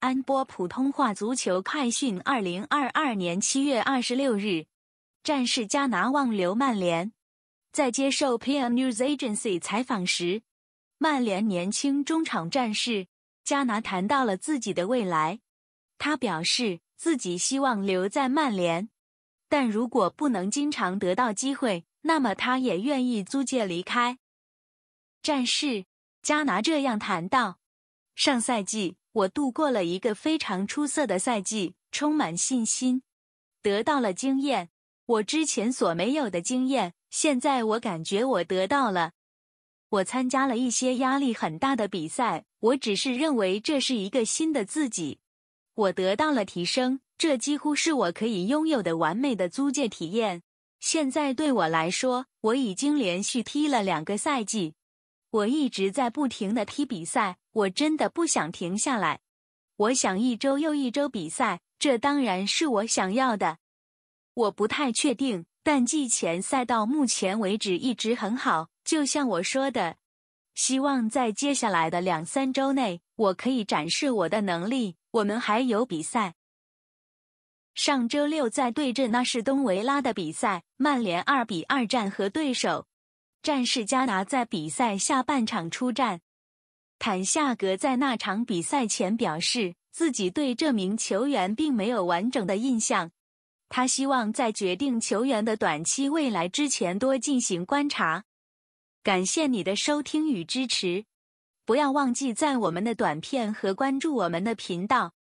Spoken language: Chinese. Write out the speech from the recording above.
安波普通话足球快讯：二零二二年七月二十六日，战士加拿望留曼联。在接受 p m n e w s Agency 采访时，曼联年轻中场战士加拿谈到了自己的未来。他表示自己希望留在曼联，但如果不能经常得到机会，那么他也愿意租借离开。战士加拿这样谈到：上赛季。我度过了一个非常出色的赛季，充满信心，得到了经验，我之前所没有的经验。现在我感觉我得到了，我参加了一些压力很大的比赛。我只是认为这是一个新的自己，我得到了提升。这几乎是我可以拥有的完美的租借体验。现在对我来说，我已经连续踢了两个赛季，我一直在不停的踢比赛。我真的不想停下来，我想一周又一周比赛，这当然是我想要的。我不太确定，但季前赛到目前为止一直很好。就像我说的，希望在接下来的两三周内我可以展示我的能力。我们还有比赛，上周六在对阵纳什东维拉的比赛，曼联二比二战和对手，战士加拿在比赛下半场出战。坦夏格在那场比赛前表示，自己对这名球员并没有完整的印象。他希望在决定球员的短期未来之前多进行观察。感谢你的收听与支持，不要忘记在我们的短片和关注我们的频道。